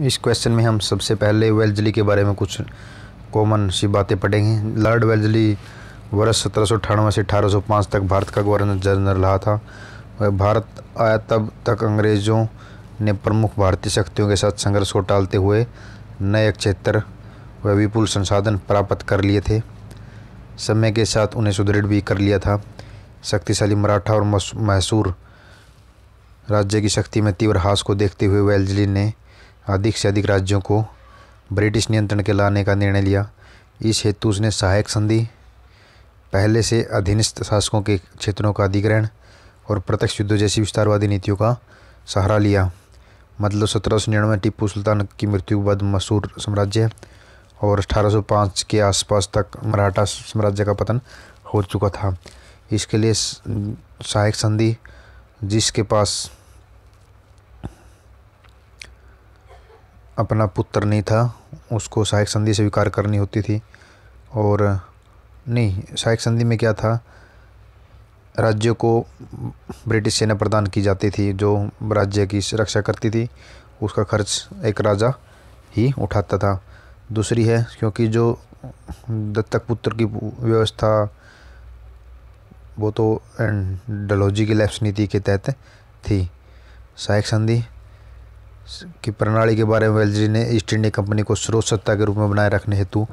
इस क्वेश्चन में हम सबसे पहले वेल्जली के बारे में कुछ कॉमन सी बातें पढ़ेंगे लॉर्ड वेल्जली वर्ष सत्रह से अठारह तक भारत का गवर्नर जनरल रहा था वह भारत आया तब तक अंग्रेज़ों ने प्रमुख भारतीय शक्तियों के साथ संघर्ष को टालते हुए नए क्षेत्र व विपुल संसाधन प्राप्त कर लिए थे समय के साथ उन्हें सुदृढ़ भी कर लिया था शक्तिशाली मराठा और मैसूर राज्य की शक्ति में तीव्र हास को देखते हुए वेल्जली ने अधिक से अधिक राज्यों को ब्रिटिश नियंत्रण के लाने का निर्णय लिया इस हेतु उसने सहायक संधि पहले से अधीनस्थ शासकों के क्षेत्रों का अधिग्रहण और प्रत्यक्ष युद्ध जैसी विस्तारवादी नीतियों का सहारा लिया मतलब सत्रह सौ निन्यानवे टीपू सुल्तान की मृत्यु के बाद मसूर साम्राज्य और अठारह सौ पाँच के आसपास तक मराठा साम्राज्य का पतन हो चुका था इसके लिए सहायक संधि जिसके पास अपना पुत्र नहीं था उसको सहायक संधि स्वीकार करनी होती थी और नहीं सहायक संधि में क्या था राज्यों को ब्रिटिश सेना प्रदान की जाती थी जो राज्य की रक्षा करती थी उसका खर्च एक राजा ही उठाता था दूसरी है क्योंकि जो दत्तक पुत्र की व्यवस्था वो तो डलहौजी की लैप्स नीति के तहत थी सहायक संधि की प्रणाली के बारे में वेल ने ईस्ट इंडिया कंपनी को स्रोत सत्ता के रूप में बनाए रखने हेतु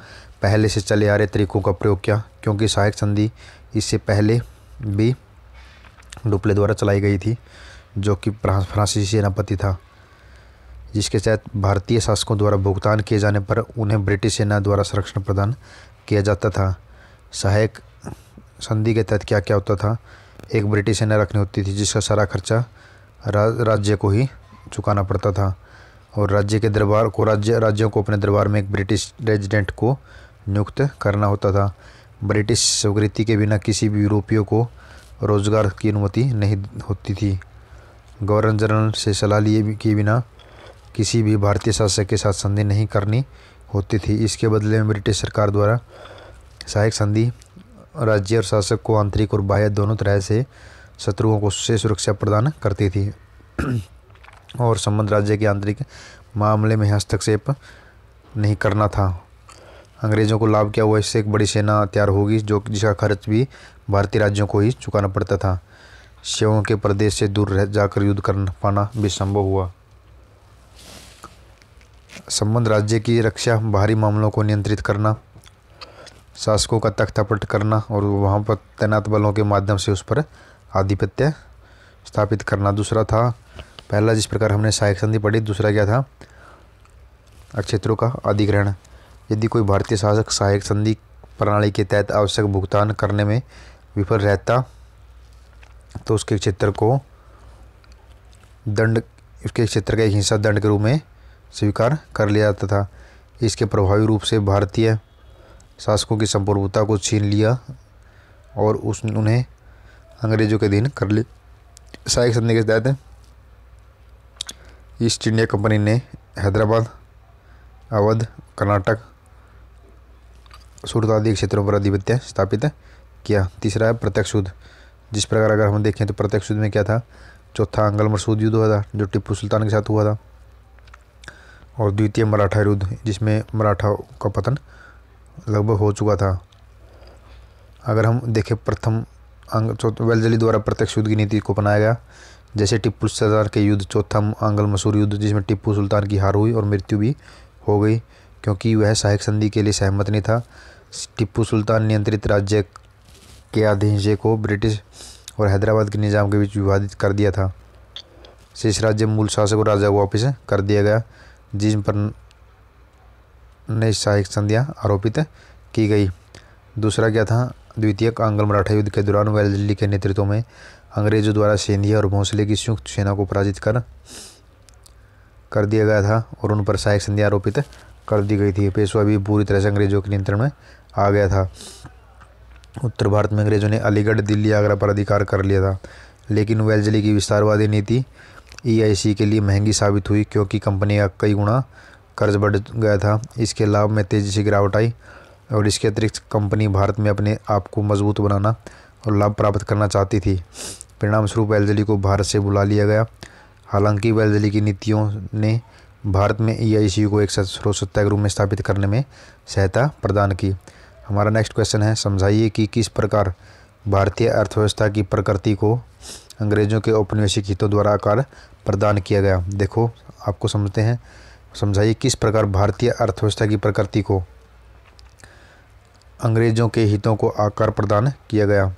पहले से चले आ रहे तरीकों का प्रयोग किया क्योंकि सहायक संधि इससे पहले भी डुप्ले द्वारा चलाई गई थी जो कि फ्रांसीसी सेनापति था जिसके तहत भारतीय शासकों द्वारा भुगतान किए जाने पर उन्हें ब्रिटिश सेना द्वारा संरक्षण प्रदान किया जाता था सहायक संधि के तहत क्या क्या होता था एक ब्रिटिश सेना रखनी होती थी जिसका सारा खर्चा राज्य को ही चुकाना पड़ता था और राज्य के दरबार को राज्य राज्यों को अपने दरबार में एक ब्रिटिश रेजिडेंट को नियुक्त करना होता था ब्रिटिश स्वीकृति के बिना किसी भी यूरोपियों को रोजगार की अनुमति नहीं होती थी गवर्नर जनरल से सलाह लिए के बिना किसी भी भारतीय शासक के साथ संधि नहीं करनी होती थी इसके बदले में ब्रिटिश सरकार द्वारा सहायक संधि राज्य और शासक को आंतरिक और बाह्य दोनों तरह से शत्रुओं को से सुरक्षा प्रदान करती थी और संबंध राज्य के आंतरिक मामले में हस्तक्षेप नहीं करना था अंग्रेज़ों को लाभ क्या हुआ इससे एक बड़ी सेना तैयार होगी जो जिसका खर्च भी भारतीय राज्यों को ही चुकाना पड़ता था सेवों के प्रदेश से दूर रह जाकर युद्ध कर पाना भी संभव हुआ संबंध राज्य की रक्षा बाहरी मामलों को नियंत्रित करना शासकों का तख्तापट करना और वहाँ पर तैनात बलों के माध्यम से उस पर आधिपत्य स्थापित करना दूसरा था पहला जिस प्रकार हमने सहायक संधि पढ़ी दूसरा क्या था अक्षेत्रों का अधिग्रहण यदि कोई भारतीय शासक सहायक संधि प्रणाली के तहत आवश्यक भुगतान करने में विफल रहता तो उसके क्षेत्र को दंड उसके क्षेत्र का एक हिस्सा दंड के रूप में स्वीकार कर लिया जाता था इसके प्रभावी रूप से भारतीय शासकों की संप्रभुता को छीन लिया और उस उन्हें अंग्रेज़ों के अधीन कर लिया सहायक संधि के तहत ईस्ट इंडिया कंपनी ने हैदराबाद अवध कर्नाटक सूरत आदि क्षेत्रों पर आधिपत्य स्थापित किया तीसरा है प्रत्यक्ष युद्ध जिस प्रकार अगर हम देखें तो प्रत्यक्ष युद्ध में क्या था चौथा अंगल मसूद युद्ध हुआ था जो टिप्पू सुल्तान के साथ हुआ था और द्वितीय मराठा युद्ध जिसमें मराठा का पतन लगभग हो चुका था अगर हम देखें प्रथम अंग वेलजली द्वारा प्रत्यक्ष युद्ध की नीति को अपनाया गया जैसे टिप्पू सरदार के युद्ध चौथा आंगल मसूर युद्ध जिसमें टिप्पू सुल्तान की हार हुई और मृत्यु भी हो गई क्योंकि वह सहायक संधि के लिए सहमत नहीं था टिप्पू सुल्तान नियंत्रित राज्य के आधे को ब्रिटिश और हैदराबाद के निज़ाम के बीच विवादित कर दिया था शेष राज्य मूल शासक और राजा को वापस कर दिया गया जिन पर नई सहायक संधियाँ आरोपित की गई दूसरा क्या था द्वितीय आंगल मराठा युद्ध के दौरान दिल्ली के नेतृत्व में अंग्रेज़ों द्वारा सिंधिया और भोंसले की संयुक्त सेना को पराजित कर कर दिया गया था और उन पर सहायक संधि आरोपित कर दी गई थी पेशवा भी पूरी तरह से अंग्रेज़ों के नियंत्रण में आ गया था उत्तर भारत में अंग्रेज़ों ने अलीगढ़ दिल्ली आगरा पर अधिकार कर लिया था लेकिन वेलजली की विस्तारवादी नीति ईआईसी e के लिए महंगी साबित हुई क्योंकि कंपनी का कई गुना कर्ज बढ़ गया था इसके लाभ में तेज़ी से गिरावट आई और इसके अतिरिक्त कंपनी भारत में अपने आप को मजबूत बनाना और लाभ प्राप्त करना चाहती थी परिणाम स्वरूप एल्जली को भारत से बुला लिया गया हालांकि वेल्जली की नीतियों ने भारत में ई e को एक स्रोत रूप में स्थापित करने में सहायता प्रदान की हमारा नेक्स्ट क्वेश्चन है समझाइए कि किस प्रकार भारतीय अर्थव्यवस्था की प्रकृति को अंग्रेजों के औपनिवेशिक हितों द्वारा आकार प्रदान किया गया देखो आपको समझते हैं समझाइए किस प्रकार भारतीय अर्थव्यवस्था की प्रकृति को अंग्रेजों के हितों को आकार प्रदान किया गया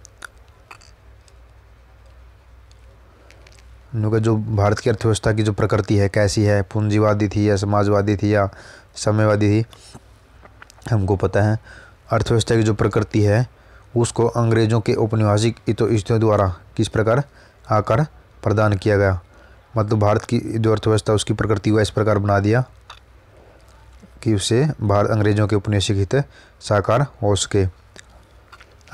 उनका जो भारत की अर्थव्यवस्था की जो प्रकृति है कैसी है पूंजीवादी थी या समाजवादी थी या समयवादी थी हमको पता है अर्थव्यवस्था की जो प्रकृति है उसको अंग्रेज़ों के औपनिवासिक इतोष्टों द्वारा किस प्रकार आकार प्रदान किया गया मतलब भारत की जो अर्थव्यवस्था उसकी प्रकृति हुआ इस प्रकार बना दिया कि उसे भारत अंग्रेज़ों के उपनिवेशिक हित साकार हो सके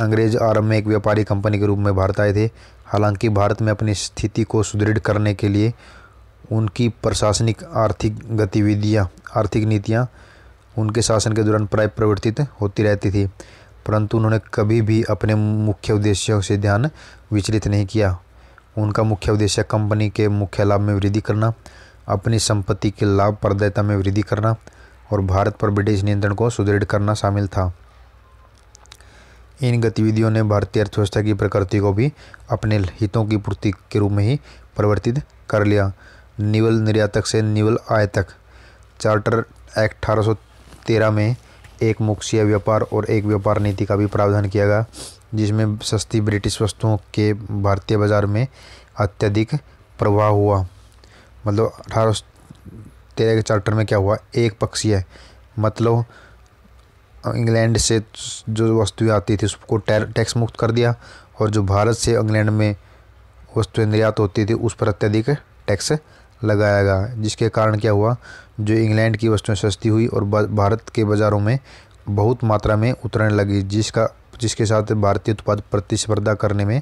अंग्रेज आरंभ में एक व्यापारी कंपनी के रूप में भारत आए थे हालांकि भारत में अपनी स्थिति को सुदृढ़ करने के लिए उनकी प्रशासनिक आर्थिक गतिविधियाँ आर्थिक नीतियाँ उनके शासन के दौरान प्राय परिवर्तित होती रहती थी परंतु उन्होंने कभी भी अपने मुख्य उद्देश्यों से ध्यान विचलित नहीं किया उनका मुख्य उद्देश्य कंपनी के मुख्य लाभ में वृद्धि करना अपनी संपत्ति के लाभ लाभप्रदायता में वृद्धि करना और भारत पर ब्रिटिश नियंत्रण को सुदृढ़ करना शामिल था इन गतिविधियों ने भारतीय अर्थव्यवस्था की प्रकृति को भी अपने हितों की पूर्ति के रूप में ही परिवर्तित कर लिया निवल निर्यातक से निवल आय तक चार्टर एक्ट अठारह में एक मुख्य व्यापार और एक व्यापार नीति का भी प्रावधान किया गया जिसमें सस्ती ब्रिटिश वस्तुओं के भारतीय बाजार में अत्यधिक प्रभाव हुआ मतलब अठारह तेरह के चार्टर में क्या हुआ एक पक्षीय मतलब इंग्लैंड से जो वस्तुएं आती थी उसको टैक्स मुक्त कर दिया और जो भारत से इंग्लैंड में वस्तुएं निर्यात होती थी उस पर अत्यधिक टैक्स लगाया गया जिसके कारण क्या हुआ जो इंग्लैंड की वस्तुएं सस्ती हुई और भारत के बाज़ारों में बहुत मात्रा में उतरने लगी जिसका जिसके साथ भारतीय उत्पाद प्रतिस्पर्धा करने में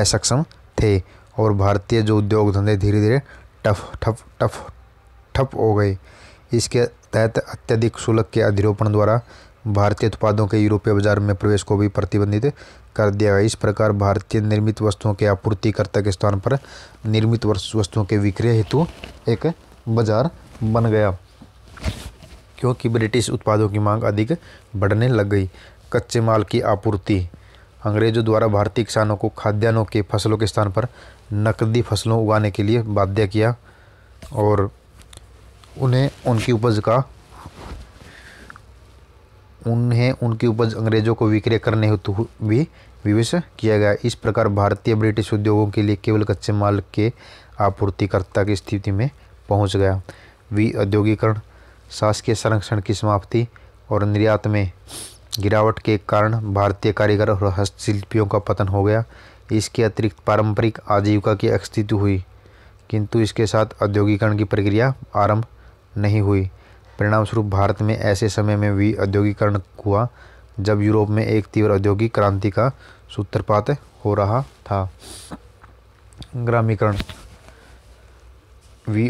असक्षम थे और भारतीय जो उद्योग धंधे धीरे धीरे टफ ठप टफ ठप हो गए इसके तहत अत्यधिक शुल्क के अधिरोपण द्वारा भारतीय उत्पादों के यूरोपीय बाजार में प्रवेश को भी प्रतिबंधित कर दिया गया इस प्रकार भारतीय निर्मित वस्तुओं के आपूर्तिकर्ता के स्थान पर निर्मित वस्तुओं के विक्रय हेतु एक बाजार बन गया क्योंकि ब्रिटिश उत्पादों की मांग अधिक बढ़ने लग गई कच्चे माल की आपूर्ति अंग्रेजों द्वारा भारतीय किसानों को खाद्यान्नों के फसलों के स्थान पर नकदी फसलों उगाने के लिए बाध्य किया और उन्हें उनकी उपज का उन्हें उनकी उपज अंग्रेजों को विक्रय करने हेतु भी विवेश किया गया इस प्रकार भारतीय ब्रिटिश उद्योगों के लिए केवल कच्चे माल के आपूर्तिकर्ता की स्थिति में पहुंच गया वी औद्योगिकरण शासकीय संरक्षण की समाप्ति और निर्यात में गिरावट के कारण भारतीय कारीगर और हस्तशिल्पियों का पतन हो गया इसके अतिरिक्त पारंपरिक आजीविका की अस्तित्व हुई किंतु इसके साथ औद्योगिकरण की प्रक्रिया आरंभ नहीं हुई परिणामस्वरूप भारत में ऐसे समय में भी औद्योगिकरण हुआ जब यूरोप में एक तीव्र औद्योगिक क्रांति का सूत्रपात हो रहा था ग्रामीकरण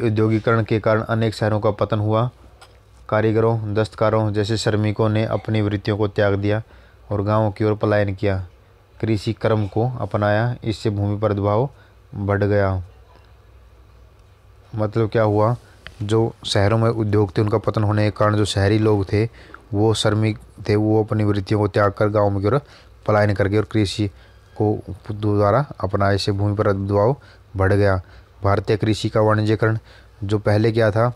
औद्योगिकरण के कारण अनेक शहरों का पतन हुआ कारीगरों दस्तकारों जैसे श्रमिकों ने अपनी वृत्तियों को त्याग दिया और गांवों की ओर पलायन किया कृषि कर्म को अपनाया इससे भूमि पर दबाव बढ़ गया मतलब क्या हुआ जो शहरों में उद्योग थे उनका पतन होने के कारण जो शहरी लोग थे वो श्रमिक थे वो अपनी वृत्तियों को त्याग कर गाँव में की ओर पलायन करके और कृषि को द्वारा अपनाए से भूमि पर दबाव बढ़ गया भारतीय कृषि का वाणिज्यकरण जो पहले क्या था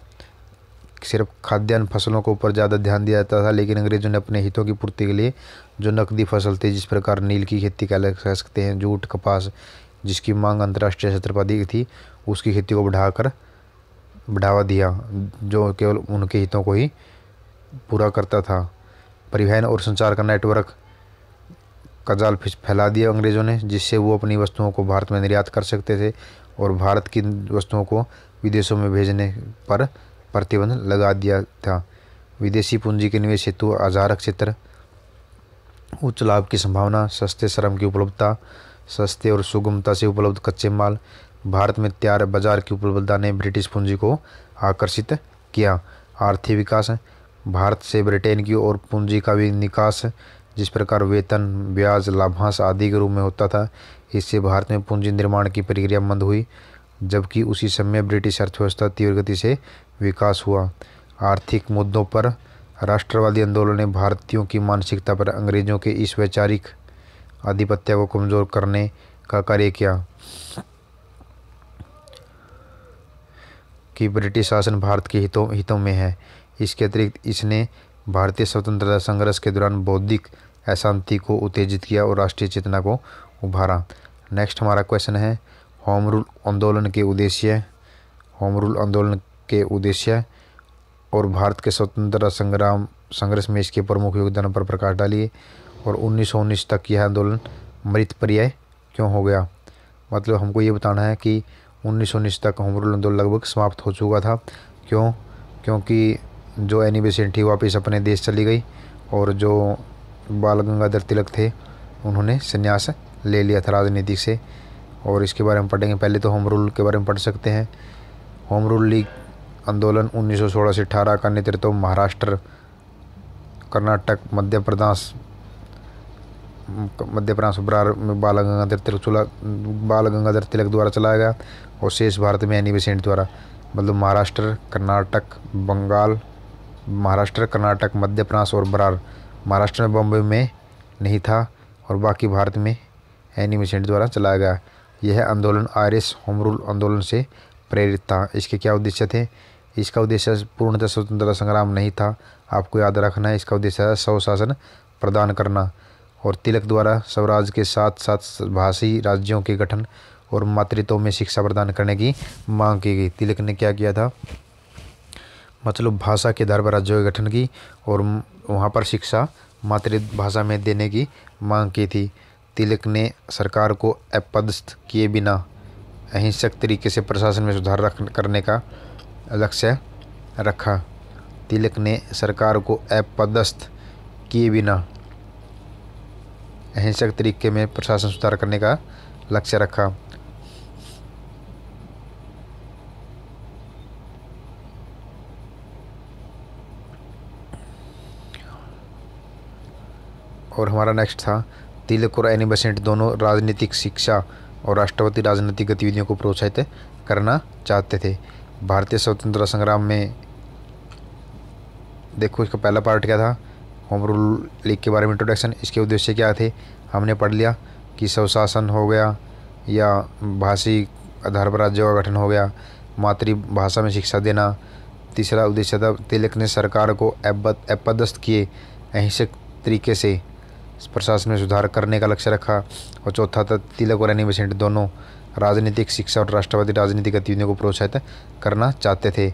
सिर्फ खाद्यान्न फसलों के ऊपर ज़्यादा ध्यान दिया जाता था लेकिन अंग्रेज़ों ने अपने हितों की पूर्ति के लिए जो नकदी फसल थी जिस प्रकार नील की खेती कह सकते हैं जूट कपास जिसकी मांग अंतर्राष्ट्रीय स्तर पर अधिक थी उसकी खेती को बढ़ाकर बढ़ावा दिया जो केवल उनके हितों को ही पूरा करता था परिवहन और संचार का नेटवर्क का जाल फैला दिया अंग्रेज़ों ने जिससे वो अपनी वस्तुओं को भारत में निर्यात कर सकते थे और भारत की वस्तुओं को विदेशों में भेजने पर प्रतिबंध लगा दिया था विदेशी पूंजी के निवेश हेतु आजारक क्षेत्र उच्च लाभ की संभावना सस्ते श्रम की उपलब्धता सस्ते और सुगमता से उपलब्ध कच्चे माल भारत में तैयार बाजार की उपलब्धता ने ब्रिटिश पूंजी को आकर्षित किया आर्थिक विकास भारत से ब्रिटेन की ओर पूंजी का भी निकास जिस प्रकार वेतन ब्याज लाभांश आदि के रूप में होता था इससे भारत में पूंजी निर्माण की प्रक्रिया मंद हुई जबकि उसी समय ब्रिटिश अर्थव्यवस्था तीव्र गति से विकास हुआ आर्थिक मुद्दों पर राष्ट्रवादी आंदोलन ने भारतीयों की मानसिकता पर अंग्रेजों के इस वैचारिक आधिपत्य को कमज़ोर करने का कार्य किया कि ब्रिटिश शासन भारत के हितों हितों में है इसके अतिरिक्त इसने भारतीय स्वतंत्रता संघर्ष के दौरान बौद्धिक अशांति को उत्तेजित किया और राष्ट्रीय चेतना को उभारा नेक्स्ट हमारा क्वेश्चन है होम रूल आंदोलन के उद्देश्य होम रूल आंदोलन के उद्देश्य और भारत के स्वतंत्रता संग्राम संघर्ष में इसके प्रमुख योगदान पर प्रकाश डालिए और उन्नीस तक यह आंदोलन मृत पर्याय क्यों हो गया मतलब हमको ये बताना है कि उन्नीस उन्नीस तक होमरूल आंदोलन लगभग समाप्त हो चुका था क्यों क्योंकि जो एनी बेसेंट थी वापस अपने देश चली गई और जो बाल गंगाधर तिलक थे उन्होंने संन्यास ले लिया था राजनीति से और इसके बारे में पढ़ेंगे पहले तो होम रूल के बारे में पढ़ सकते हैं होम रूल लीग आंदोलन 1916 से 18 का नेतृत्व महाराष्ट्र कर्नाटक मध्य प्रदेश मध्य प्रदेश में बाल गंगाधर तिलक चुला बाल गंगाधर तिलक द्वारा चलाया गया और शेष भारत में एनी बेसेंट द्वारा मतलब महाराष्ट्र कर्नाटक बंगाल महाराष्ट्र कर्नाटक मध्य प्रदेश और बरार महाराष्ट्र में बम्बई में नहीं था और बाकी भारत में एनी बेसेंट द्वारा चलाया गया यह आंदोलन आयरिस होम रूल आंदोलन से प्रेरित था इसके क्या उद्देश्य थे इसका उद्देश्य पूर्णतः स्वतंत्रता संग्राम नहीं था आपको याद रखना है इसका उद्देश्य है स्वशासन प्रदान करना और तिलक द्वारा स्वराज के साथ साथ भाषी राज्यों के गठन और मातृत्व में शिक्षा प्रदान करने की मांग की गई तिलक ने क्या किया था मतलब भाषा के आधार पर राज्यों के गठन की और वहाँ पर शिक्षा मातृभाषा में देने की मांग की थी तिलक ने सरकार को अपदस्थ किए बिना अहिंसक तरीके से प्रशासन में सुधार रख करने का लक्ष्य रखा तिलक ने सरकार को अपदस्थ किए बिना अहिंसक तरीके में प्रशासन सुधार करने का लक्ष्य रखा और हमारा नेक्स्ट था तिलक और एनी बसेंट दोनों राजनीतिक शिक्षा और राष्ट्रपति राजनीतिक गतिविधियों को प्रोत्साहित करना चाहते थे भारतीय स्वतंत्रता संग्राम में देखो इसका पहला पार्ट क्या था होम रूल लीग के बारे में इंट्रोडक्शन इसके उद्देश्य क्या थे हमने पढ़ लिया कि स्वशासन हो गया या भाषी आधार पर राज्यों का गठन हो गया मातृभाषा में शिक्षा देना तीसरा उद्देश्य था तिलक ने सरकार को अपदस्थ किए अहिंसक तरीके से प्रशासन में सुधार करने का लक्ष्य रखा और चौथा था तिलक और एनी बेसेंट दोनों राजनीतिक शिक्षा और राष्ट्रवादी राजनीतिक गतिविधियों को प्रोत्साहित करना चाहते थे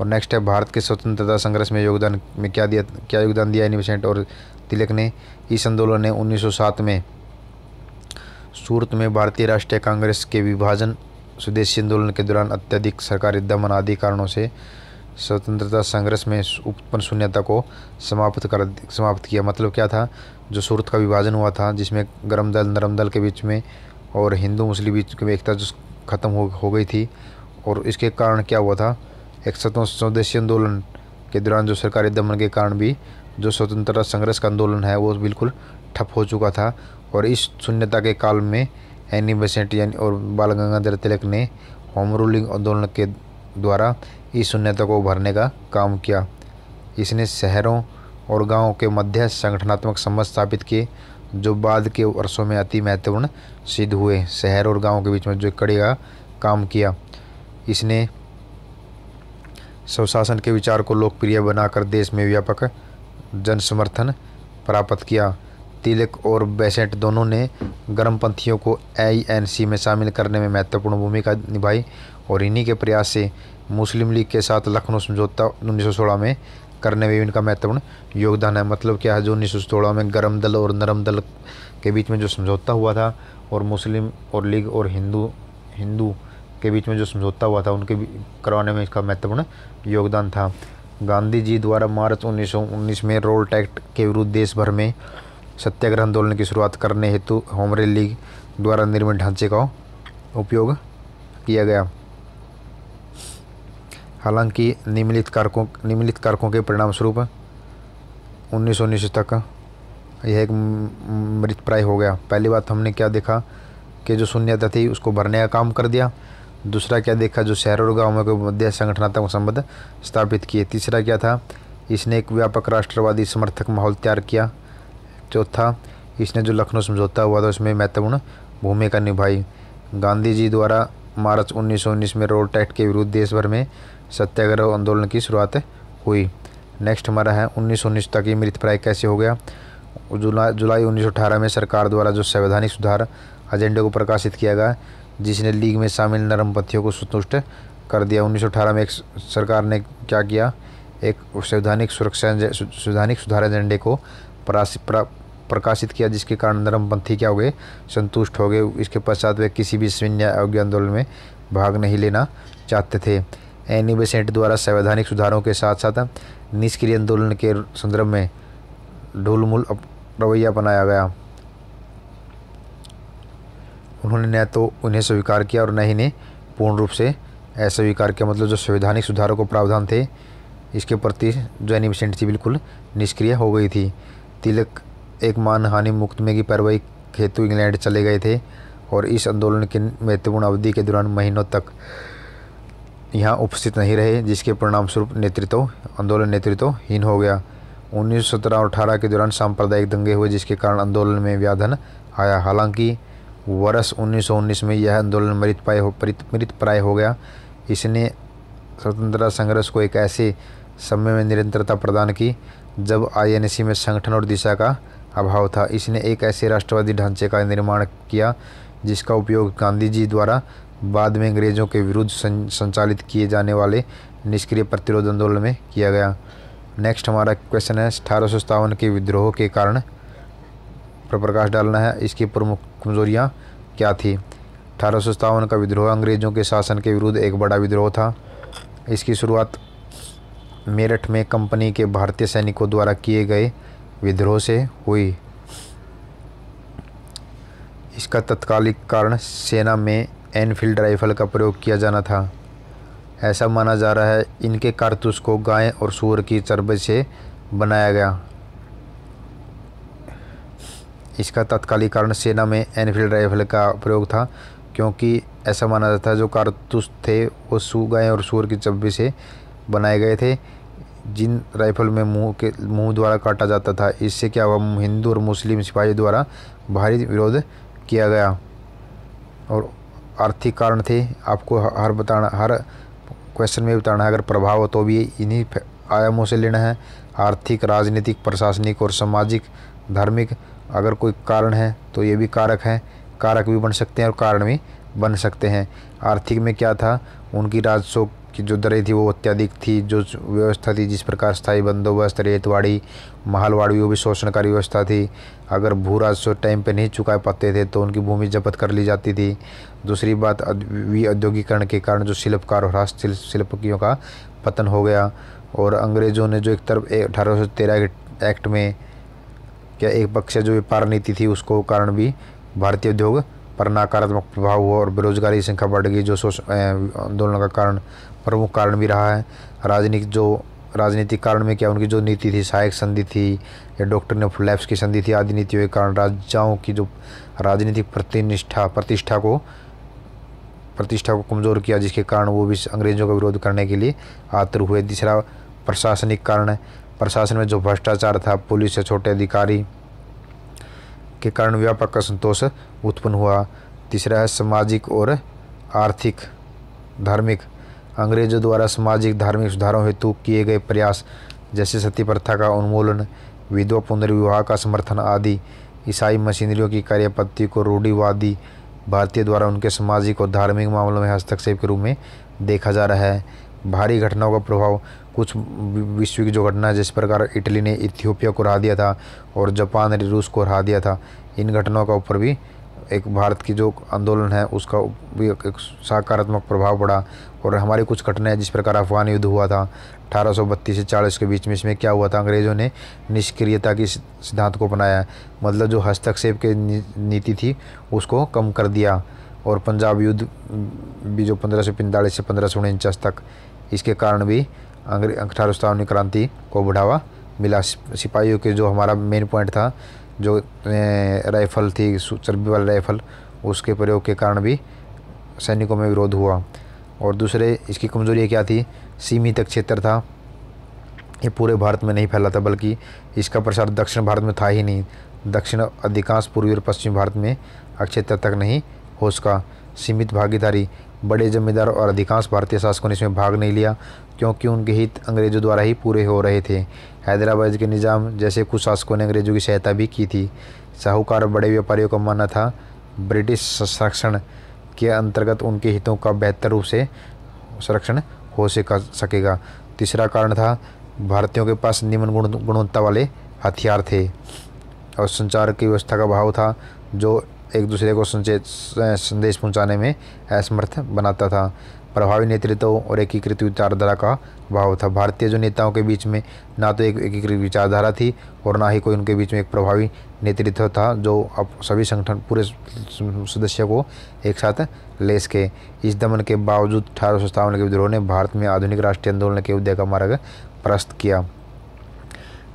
और नेक्स्ट है भारत के स्वतंत्रता संघर्ष में योगदान में क्या दिया क्या योगदान दिया एनी और तिलक ने इस आंदोलन ने उन्नीस में सूरत में भारतीय राष्ट्रीय कांग्रेस के विभाजन स्वदेशी आंदोलन के दौरान अत्यधिक सरकारी दमन आदि कारणों से स्वतंत्रता संघर्ष में उत्पन्न शून्यता को समाप्त कर समाप्त किया मतलब क्या था जो सूरत का विभाजन हुआ था जिसमें गर्म दल नरम दल के बीच में और हिंदू मुस्लिम बीच में एकता जो ख़त्म हो हो गई थी और इसके कारण क्या हुआ था एक स्वदेशी आंदोलन के दौरान जो सरकारी दमन के कारण भी जो स्वतंत्रता संघर्ष का आंदोलन है वो बिल्कुल ठप हो चुका था और इस शून्यता के काल में एनी बसेंट यानी और बाल गंगाधर तिलक ने होम रूलिंग आंदोलन के द्वारा इस शून्यता को उभरने का काम किया इसने शहरों और गांवों के मध्य संगठनात्मक संबंध स्थापित किए जो बाद के वर्षों में अति महत्वपूर्ण सिद्ध हुए शहर और गांव के बीच में जो कड़ी का काम किया इसने स्वशासन के विचार को लोकप्रिय बनाकर देश में व्यापक जन समर्थन प्राप्त किया तिलक और बैसेट दोनों ने गर्मपंथियों को आई में शामिल करने में महत्वपूर्ण भूमिका निभाई और इन्हीं के प्रयास से मुस्लिम लीग के साथ लखनऊ समझौता उन्नीस में करने में भी इनका महत्वपूर्ण योगदान है मतलब क्या है जो उन्नीस में गर्म दल और नरम दल के बीच में जो समझौता हुआ था और मुस्लिम और लीग और हिंदू हिंदू के बीच में जो समझौता हुआ था उनके करवाने में इसका महत्वपूर्ण योगदान था गांधी जी द्वारा मार्च 1919 में रोल टैक्ट के विरुद्ध देश भर में सत्याग्रह आंदोलन की शुरुआत करने हेतु होमरे लीग द्वारा निर्मित ढांचे का उपयोग किया गया हालांकि निम्नलिखित कारकों निम्नलिखित कारकों के स्वरूप उन्नीस उन्नीस तक यह एक मृत प्राय हो गया पहली बात हमने क्या देखा कि जो शून्यता थी उसको भरने का काम कर दिया दूसरा क्या देखा जो शहरों और गाँव के मध्य संगठनात्मक संबंध स्थापित किए तीसरा क्या था इसने एक व्यापक राष्ट्रवादी समर्थक माहौल तैयार किया चौथा इसने जो लखनऊ समझौता हुआ था उसमें महत्वपूर्ण भूमिका निभाई गांधी जी द्वारा मार्च 1919 में रोड टैक्ट के विरुद्ध देश भर में सत्याग्रह आंदोलन की शुरुआत हुई नेक्स्ट हमारा है उन्नीस उन्नीस तक ये प्राय कैसे हो गया जुला जुलाई अठारह में सरकार द्वारा जो संवैधानिक सुधार एजेंडे को प्रकाशित किया गया जिसने लीग में शामिल नरमपंथियों को संतुष्ट कर दिया 1918 में एक सरकार ने क्या किया एक संवैधानिक सुरक्षा संवैधानिक सुधार एजेंडे को प्रकाशित किया जिसके कारण नरमपंथी क्या हो गए संतुष्ट हो गए इसके पश्चात वे किसी भी सैन्य आयोग्य आंदोलन में भाग नहीं लेना चाहते थे एनी बेसेंट द्वारा संवैधानिक सुधारों के साथ साथ निष्क्रिय आंदोलन के संदर्भ में ढुलमुल रवैया अपनाया गया उन्होंने न तो उन्हें स्वीकार किया और न ही ने पूर्ण रूप से ऐसा स्वीकार किया मतलब जो संवैधानिक सुधारों को प्रावधान थे इसके प्रति जो एनी बेसेंट थी बिल्कुल निष्क्रिय हो गई थी तिलक एक मानहानि मुक्त में की पैरवाई हेतु इंग्लैंड चले गए थे और इस आंदोलन की महत्वपूर्ण अवधि के दौरान महीनों तक यहाँ उपस्थित नहीं रहे जिसके परिणामस्वरूप नेतृत्व आंदोलन नेतृत्वहीन हो गया उन्नीस सत्रह और अठारह के दौरान सांप्रदायिक दंगे हुए जिसके कारण आंदोलन में व्याधन आया हालांकि वर्ष 1919 में यह आंदोलन मृत पाए हो मृत प्राय हो गया इसने स्वतंत्रता संघर्ष को एक ऐसे समय में निरंतरता प्रदान की जब आई में संगठन और दिशा का अभाव था इसने एक ऐसे राष्ट्रवादी ढांचे का निर्माण किया जिसका उपयोग गांधी जी द्वारा बाद में अंग्रेज़ों के विरुद्ध संचालित किए जाने वाले निष्क्रिय प्रतिरोध आंदोलन में किया गया नेक्स्ट हमारा क्वेश्चन है अठारह के विद्रोह के कारण पर प्रकाश डालना है इसकी प्रमुख कमजोरियाँ क्या थी अठारह का विद्रोह अंग्रेज़ों के शासन के विरुद्ध एक बड़ा विद्रोह था इसकी शुरुआत मेरठ में कंपनी के भारतीय सैनिकों द्वारा किए गए विद्रोह से हुई इसका तत्कालिक कारण सेना में एनफील्ड राइफ़ल का प्रयोग किया जाना था ऐसा माना जा रहा है इनके कारतूस को गाय और सूअर की चर्बे से बनाया गया इसका तत्कालीन कारण सेना में एनफील्ड राइफ़ल का प्रयोग था क्योंकि ऐसा माना जाता है जो कारतूस थे वो सू गाय और सूअर की चब्बे से बनाए गए थे जिन राइफल में मुंह के मुंह द्वारा काटा जाता था इससे क्या हुआ हिंदू और मुस्लिम सिपाही द्वारा भारी विरोध किया गया और आर्थिक कारण थे आपको हर बताना हर क्वेश्चन में बताना है अगर प्रभाव हो तो भी इन्हीं आयामों से लेना है आर्थिक राजनीतिक प्रशासनिक और सामाजिक धार्मिक अगर कोई कारण है तो ये भी कारक हैं कारक भी बन सकते हैं और कारण भी बन सकते हैं आर्थिक में क्या था उनकी राजस्व कि जो दरें थी वो अत्यधिक थी जो व्यवस्था थी जिस प्रकार स्थायी बंदोबस्त रेतवाड़ी महलवाड़ी वो भी शोषणकारी व्यवस्था थी अगर भू राजस्व टाइम पे नहीं चुका पाते थे तो उनकी भूमि जब्त कर ली जाती थी दूसरी बात वी औद्योगिकरण के कारण जो शिल्पकार और हस्त शिल्पकियों का पतन हो गया और अंग्रेज़ों ने जो एक तरफ अठारह के एक्ट में क्या एक पक्षीय जो व्यापार नीति थी उसको कारण भी भारतीय उद्योग पर नकारात्मक प्रभाव हुआ और बेरोजगारी संख्या बढ़ गई जो आंदोलन का कारण प्रमुख कारण भी रहा है राजनीतिक जो राजनीतिक कारण में क्या उनकी जो नीति थी सहायक संधि थी या डॉक्टर ने फ्लैप्स की संधि थी आदि नीतियों के कारण राजाओं की जो राजनीतिक प्रतिनिष्ठा प्रतिष्ठा को प्रतिष्ठा को कमज़ोर किया जिसके कारण वो भी अंग्रेज़ों का विरोध करने के लिए आतुर हुए तीसरा प्रशासनिक कारण है प्रशासन में जो भ्रष्टाचार था पुलिस या छोटे अधिकारी के कारण व्यापक असंतोष उत्पन्न हुआ तीसरा है सामाजिक और आर्थिक धार्मिक अंग्रेजों द्वारा सामाजिक धार्मिक सुधारों हेतु किए गए प्रयास जैसे सती प्रथा का उन्मूलन विधवा पुनर्विवाह का समर्थन आदि ईसाई मशीनरियों की कार्यपत्ति को रूढ़ीवादी भारतीय द्वारा उनके सामाजिक और धार्मिक मामलों में हस्तक्षेप के रूप में देखा जा रहा है भारी घटनाओं का प्रभाव कुछ विश्व की जो घटना है जिस प्रकार इटली ने इथियोपिया को हरा दिया था और जापान ने रूस को हरा दिया था इन घटनाओं का ऊपर भी एक भारत की जो आंदोलन है उसका भी एक सकारात्मक प्रभाव पड़ा और हमारे कुछ घटनाएं जिस प्रकार अफगान युद्ध हुआ था अठारह से चालीस के बीच में इसमें क्या हुआ था अंग्रेज़ों ने निष्क्रियता की सिद्धांत को अपनाया मतलब जो हस्तक्षेप के नीति थी उसको कम कर दिया और पंजाब युद्ध भी जो पंद्रह सौ पैंतालीस से पंद्रह सौ उनचास तक इसके कारण भी अंग्रे अठारह सौ क्रांति को बढ़ावा मिला सिपाहियों के जो हमारा मेन पॉइंट था जो राइफ़ल थी चर्बी वाली राइफ़ल उसके प्रयोग के कारण भी सैनिकों में विरोध हुआ और दूसरे इसकी कमज़ोरी क्या थी सीमित क्षेत्र था ये पूरे भारत में नहीं फैला था बल्कि इसका प्रसार दक्षिण भारत में था ही नहीं दक्षिण अधिकांश पूर्वी और पश्चिम भारत में अक्षेत्र तक नहीं हो सका सीमित भागीदारी बड़े जमींदार और अधिकांश भारतीय शासकों ने इसमें भाग नहीं लिया क्योंकि उनके हित अंग्रेज़ों द्वारा ही पूरे हो रहे थे हैदराबाद के निज़ाम जैसे कुछ शासकों ने अंग्रेज़ों की सहायता भी की थी साहूकार बड़े व्यापारियों का मानना था ब्रिटिश संरक्षण के अंतर्गत उनके हितों का बेहतर रूप से संरक्षण हो सकेगा तीसरा कारण था भारतीयों के पास निम्न गुणवत्ता वाले हथियार थे और संचार की व्यवस्था का भाव था जो एक दूसरे को संदेश पहुंचाने में असमर्थ बनाता था प्रभावी नेतृत्व और एकीकृत विचारधारा का भाव था भारतीय जो नेताओं के बीच में ना तो एक एकीकृत विचारधारा थी और ना ही कोई उनके बीच में एक प्रभावी नेतृत्व था जो अब सभी संगठन पूरे सदस्य को एक साथ ले सके इस दमन के बावजूद अठारह सौ के विद्रोह ने भारत में आधुनिक राष्ट्रीय आंदोलन के उदय का मार्ग प्रस्त किया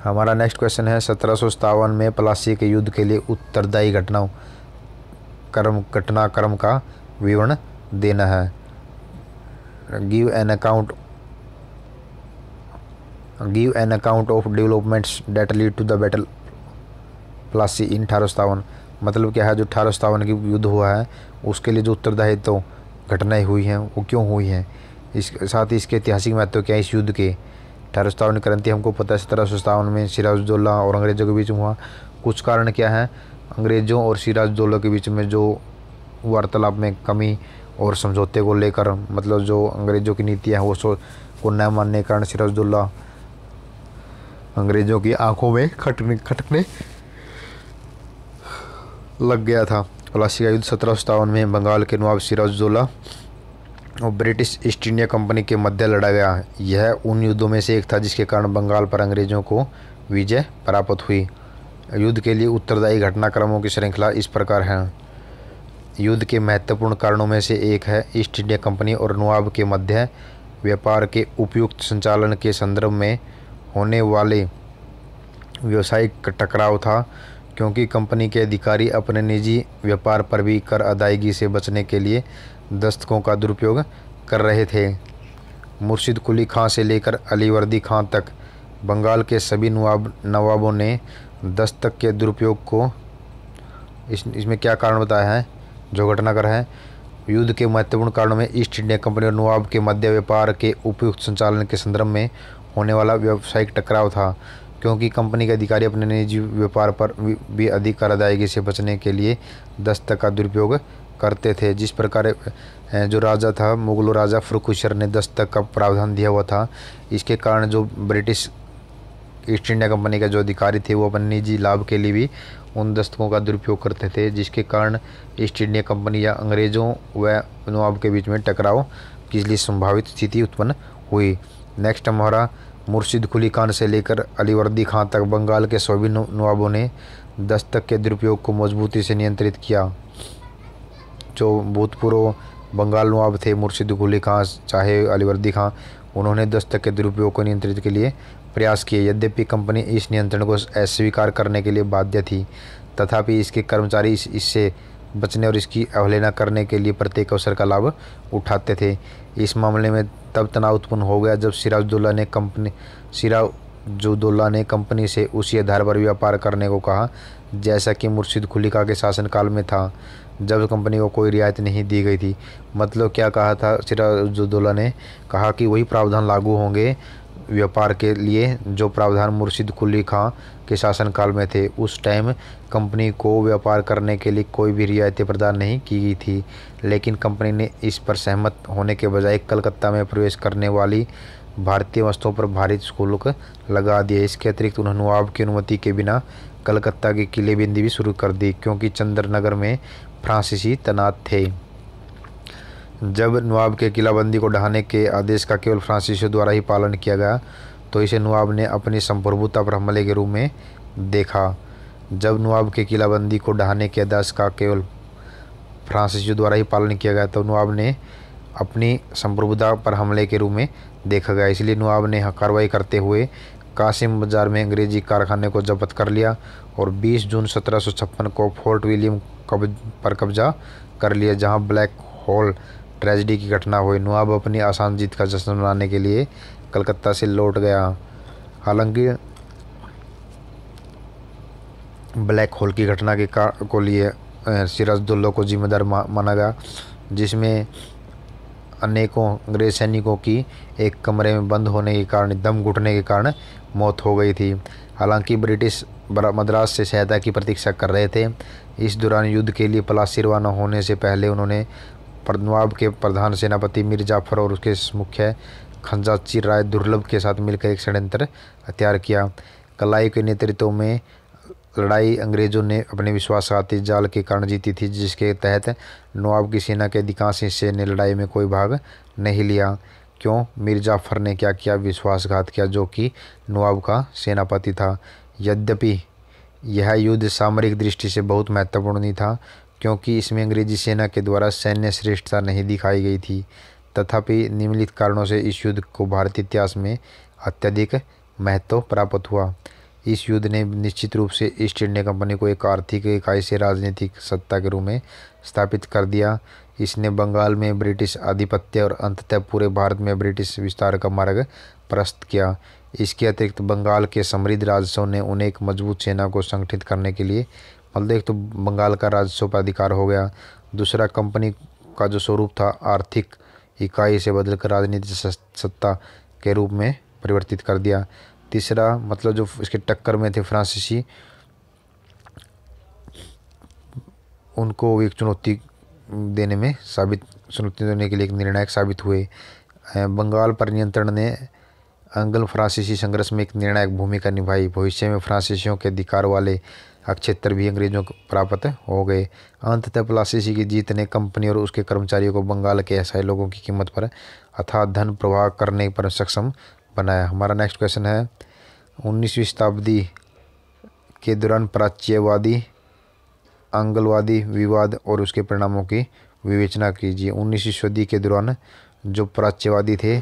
हमारा नेक्स्ट क्वेश्चन है सत्रह में प्लासी के युद्ध के लिए उत्तरदायी घटनाओं कर्म घटनाक्रम का विवरण देना है give an account give an account of developments that lead to the battle Plassey इन अठारह सतावन मतलब क्या है जो अठारह सतावन की युद्ध हुआ है उसके लिए जो उत्तरदायित्व घटनाएं हुई हैं वो क्यों हुई हैं इस साथ ही इसके ऐतिहासिक महत्व क्या है इस युद्ध के अठारह सतावन क्रांति हमको पता है सत्रह सौ सतावन में सिराजुद्दौला और अंग्रेज़ों के बीच में हुआ कुछ कारण क्या है अंग्रेज़ों और सिराजुद्दौला के बीच में जो वार्तालाप में कमी और समझौते को लेकर मतलब जो अंग्रेज़ों की नीतियाँ हैं वो को न मानने के कारण सिराजुल्ला अंग्रेज़ों की आंखों में खटने खटकने लग गया था प्लासी का युद्ध सत्रह सत्तावन में बंगाल के नवाब सिराजुल्ला और ब्रिटिश ईस्ट इंडिया कंपनी के मध्य लड़ा गया यह उन युद्धों में से एक था जिसके कारण बंगाल पर अंग्रेज़ों को विजय प्राप्त हुई युद्ध के लिए उत्तरदायी घटनाक्रमों की श्रृंखला इस प्रकार है युद्ध के महत्वपूर्ण कारणों में से एक है ईस्ट इंडिया कंपनी और नवाब के मध्य व्यापार के उपयुक्त संचालन के संदर्भ में होने वाले व्यावसायिक टकराव था क्योंकि कंपनी के अधिकारी अपने निजी व्यापार पर भी कर अदायगी से बचने के लिए दस्तकों का दुरुपयोग कर रहे थे मुर्शिद कुली खां से लेकर अलीवर्दी खां तक बंगाल के सभी नवाब नवाबों ने दस्तक के दुरुपयोग को इस इसमें क्या कारण बताया है जो घटनाकर हैं युद्ध के महत्वपूर्ण कारणों में ईस्ट इंडिया कंपनी और नवाब के मध्य व्यापार के उपयुक्त संचालन के संदर्भ में होने वाला व्यावसायिक टकराव था क्योंकि कंपनी के अधिकारी अपने निजी व्यापार पर भी अधिक कर अदायगी से बचने के लिए दस तक का दुरुपयोग करते थे जिस प्रकार जो राजा था मुगल राजा फ्रुकुशर ने दस तक का प्रावधान दिया हुआ था इसके कारण जो ब्रिटिश ईस्ट इंडिया कंपनी का जो अधिकारी थे वो अपने निजी लाभ के लिए भी उन दस्तकों का दुरुपयोग करते थे जिसके कारण ईस्ट इंडिया कंपनी या अंग्रेज़ों व नवाब के बीच में टकराव की संभावित स्थिति उत्पन्न हुई नेक्स्ट हमारा मुर्शिद कुली खान से लेकर अलीवर्दी खान तक बंगाल के सभी नवाबों ने दस्तक के दुरुपयोग को मजबूती से नियंत्रित किया जो भूतपूर्व बंगाल नवाब थे मुर्शिद कुली खां चाहे अलीवर्दी खां उन्होंने दस्तक के दुरुपयोग को नियंत्रित के लिए प्रयास किए यद्यपि कंपनी इस नियंत्रण को अस्वीकार करने के लिए बाध्य थी तथापि इसके कर्मचारी इस इससे बचने और इसकी अवहेलना करने के लिए प्रत्येक अवसर का लाभ उठाते थे इस मामले में तब तनाव उत्पन्न हो गया जब सिराजुद्दौला ने कंपनी सिराजुद्दौला ने कंपनी से उसी आधार पर व्यापार करने को कहा जैसा कि मुर्शिद खुलिका के शासनकाल में था जब कंपनी को कोई रियायत नहीं दी गई थी मतलब क्या कहा था सिराजुद्दौला ने कहा कि वही प्रावधान लागू होंगे व्यापार के लिए जो प्रावधान मुर्शिद कुली खां के शासनकाल में थे उस टाइम कंपनी को व्यापार करने के लिए कोई भी रियायतें प्रदान नहीं की गई थी लेकिन कंपनी ने इस पर सहमत होने के बजाय कलकत्ता में प्रवेश करने वाली भारतीय वस्तुओं पर भारी शुल्क लगा दिया इसके अतिरिक्त उन्होंने नवाब की अनुमति के बिना कलकत्ता के किले बिंदी भी शुरू कर दी क्योंकि चंद्रनगर में फ्रांसीसी तैनात थे जब नवाब के किलाबंदी को ढहाने के आदेश का केवल फ्रांसीसियों द्वारा ही पालन किया गया तो इसे नवाब ने अपनी संप्रभुता पर हमले के रूप में देखा जब नवाब के किलाबंदी को ढहाने के आदेश का केवल फ्रांसीसियों द्वारा ही पालन किया गया तो नवाब ने अपनी संप्रभुता पर हमले के रूप में देखा गया इसलिए नवाब ने कार्रवाई करते हुए कासिम बाजार में अंग्रेजी कारखाने को जब्त कर लिया और 20 जून सत्रह को फोर्ट विलियम कब्ज पर कब्जा कर लिया जहां ब्लैक होल ट्रेजडी की घटना हुई नवाब अपनी आसान जीत का जश्न मनाने के लिए कलकत्ता से लौट गया हालांकि ब्लैक होल की घटना के को लिए सिराजुल्लो को जिम्मेदार माना गया जिसमें अनेकों अंग्रेज सैनिकों की एक कमरे में बंद होने के कारण दम घुटने के कारण मौत हो गई थी हालांकि ब्रिटिश मद्रास से सहायता की प्रतीक्षा कर रहे थे इस दौरान युद्ध के लिए पलासी रवाना होने से पहले उन्होंने नवाब के प्रधान सेनापति मीर जाफर और उसके मुख्य खंजाची राय दुर्लभ के साथ मिलकर एक षड्यंत्र हत्यार किया कलाई के नेतृत्व में लड़ाई अंग्रेज़ों ने अपने विश्वासघाती जाल के कारण जीती थी जिसके तहत नवाब की सेना के अधिकांश हिस्से ने लड़ाई में कोई भाग नहीं लिया क्यों मीर जाफ़र ने क्या किया विश्वासघात किया जो कि नवाब का सेनापति था यद्यपि यह युद्ध सामरिक दृष्टि से बहुत महत्वपूर्ण नहीं था क्योंकि इसमें अंग्रेजी सेना के द्वारा सैन्य श्रेष्ठता नहीं दिखाई गई थी तथापि निम्नलिखित कारणों से इस युद्ध को भारतीय इतिहास में अत्यधिक महत्व प्राप्त हुआ इस युद्ध ने निश्चित रूप से ईस्ट इंडिया कंपनी को एक आर्थिक इकाई से राजनीतिक सत्ता के रूप में स्थापित कर दिया इसने बंगाल में ब्रिटिश आधिपत्य और अंततः पूरे भारत में ब्रिटिश विस्तार का मार्ग प्रस्त किया इसके अतिरिक्त बंगाल के समृद्ध राजस्व ने उन्हें एक मजबूत सेना को संगठित करने के लिए मतलब एक तो बंगाल का राजस्व पर अधिकार हो गया दूसरा कंपनी का जो स्वरूप था आर्थिक इकाई से बदलकर राजनीतिक सत्ता के रूप में परिवर्तित कर दिया तीसरा मतलब जो इसके टक्कर में थे फ्रांसीसी उनको एक चुनौती देने में साबित चुनौती देने के लिए एक निर्णायक साबित हुए बंगाल पर नियंत्रण ने अंगल फ्रांसीसी संघर्ष में एक निर्णायक भूमिका निभाई भविष्य में फ्रांसीसियों के अधिकार वाले अक्षेत्र भी अंग्रेजों को प्राप्त हो गए अंततः प्लासीसी की जीत ने कंपनी और उसके कर्मचारियों को बंगाल के ऐसा लोगों की कीमत पर अथा धन प्रवाह करने पर सक्षम बनाया हमारा नेक्स्ट क्वेश्चन है उन्नीसवीं शताब्दी के दौरान प्राच्यवादी आंगलवादी विवाद और उसके परिणामों की विवेचना कीजिए उन्नीसवीं सदी के दौरान जो प्राच्यवादी थे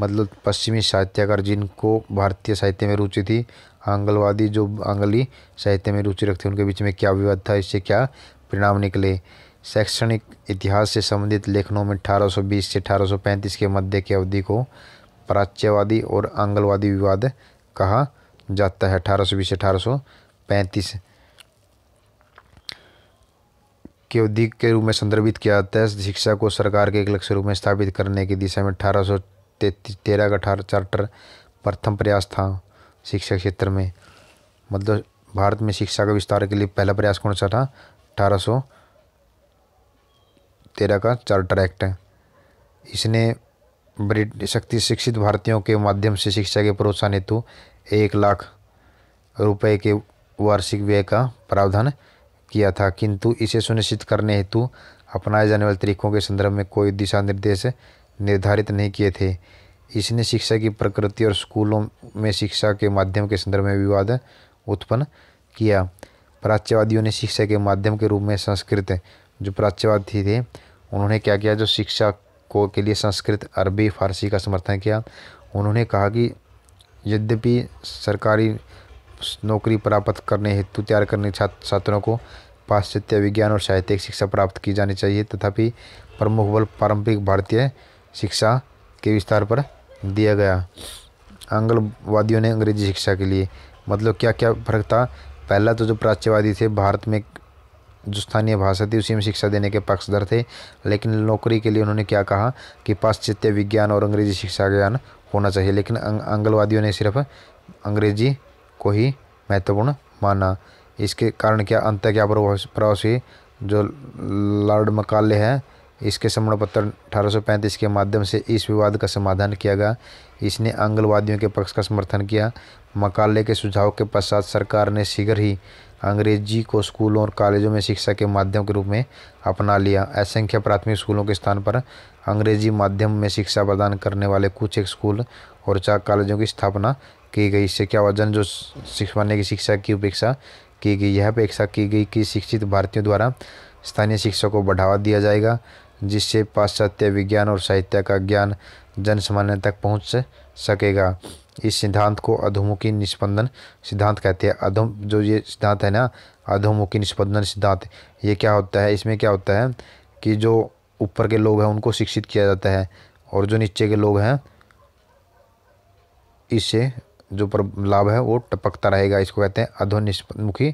मतलब पश्चिमी साहित्यकार जिनको भारतीय साहित्य में रुचि थी आंगलवादी जो आंगली साहित्य में रुचि रखते उनके बीच में क्या विवाद था इससे क्या परिणाम निकले शैक्षणिक इतिहास से संबंधित लेखनों में 1820 से 1835 के मध्य की अवधि को प्राच्यवादी और आंगलवादी विवाद कहा जाता है 1820 से 1835 के उद्योग के रूप में संदर्भित किया जाता है शिक्षा को सरकार के एक लक्ष्य रूप में स्थापित करने की दिशा में अठारह सौ तेरह का चार्टर प्रथम प्रयास था शिक्षा क्षेत्र में मतलब भारत में शिक्षा का विस्तार के लिए पहला प्रयास कौन सा था अठारह सौ तेरह का चार्टर एक्ट इसने शक्ति शिक्षित भारतीयों के माध्यम से शिक्षा के प्रोत्साहन हेतु एक लाख रुपए के वार्षिक व्यय का प्रावधान किया था किंतु इसे सुनिश्चित करने हेतु अपनाए जाने वाले तरीकों के संदर्भ में कोई दिशा निर्देश निर्धारित नहीं किए थे इसने शिक्षा की प्रकृति और स्कूलों में शिक्षा के माध्यम के संदर्भ में विवाद उत्पन्न किया प्राच्यवादियों ने शिक्षा के माध्यम के रूप में संस्कृत जो प्राच्यवादी थे उन्होंने क्या किया जो शिक्षा को के लिए संस्कृत अरबी फारसी का समर्थन किया उन्होंने कहा कि यद्यपि सरकारी नौकरी प्राप्त करने हेतु तैयार करने छात्र छात्रों को पाश्चात्य विज्ञान और साहित्यिक शिक्षा प्राप्त की जानी चाहिए तथापि प्रमुख बल पारंपरिक भारतीय शिक्षा के विस्तार पर दिया गया आंग्लवादियों ने अंग्रेजी शिक्षा के लिए मतलब क्या क्या फर्क था पहला तो जो प्राच्यवादी थे भारत में जो स्थानीय भाषा थी उसी में शिक्षा देने के पक्षधर थे लेकिन नौकरी के लिए उन्होंने क्या कहा कि पाश्चात्य विज्ञान और अंग्रेजी शिक्षा ज्ञान होना चाहिए लेकिन आंग्लवादियों ने सिर्फ अंग्रेजी को ही महत्वपूर्ण माना इसके कारण क्या अंत क्या प्रवासी जो लॉर्ड मकाले हैं इसके समण पत्र अठारह के माध्यम से इस विवाद का समाधान किया गया इसने आंगलवादियों के पक्ष का समर्थन किया मकाले के सुझाव के पश्चात सरकार ने शीघ्र ही अंग्रेजी को स्कूलों और कॉलेजों में शिक्षा के माध्यम के रूप में अपना लिया असंख्य प्राथमिक स्कूलों के स्थान पर अंग्रेजी माध्यम में शिक्षा प्रदान करने वाले कुछ एक स्कूल और चार कॉलेजों की स्थापना की गई इससे क्या वजन जो शिक्षा की शिक्षा की उपेक्षा की गई यह अपेक्षा की गई कि शिक्षित भारतीयों द्वारा स्थानीय शिक्षा को बढ़ावा दिया जाएगा जिससे पाश्चात्य विज्ञान और साहित्य का ज्ञान जन सामान्य तक पहुंच सकेगा इस सिद्धांत को अधोमुखी निष्पंदन सिद्धांत कहते हैं अधो जो ये सिद्धांत है ना अधोमुखी निष्पंदन सिद्धांत ये क्या होता है इसमें क्या होता है कि जो ऊपर के लोग हैं उनको शिक्षित किया जाता है और जो नीचे के लोग हैं इससे जो पर लाभ है वो टपकता रहेगा इसको कहते हैं अधो निष्पमुखी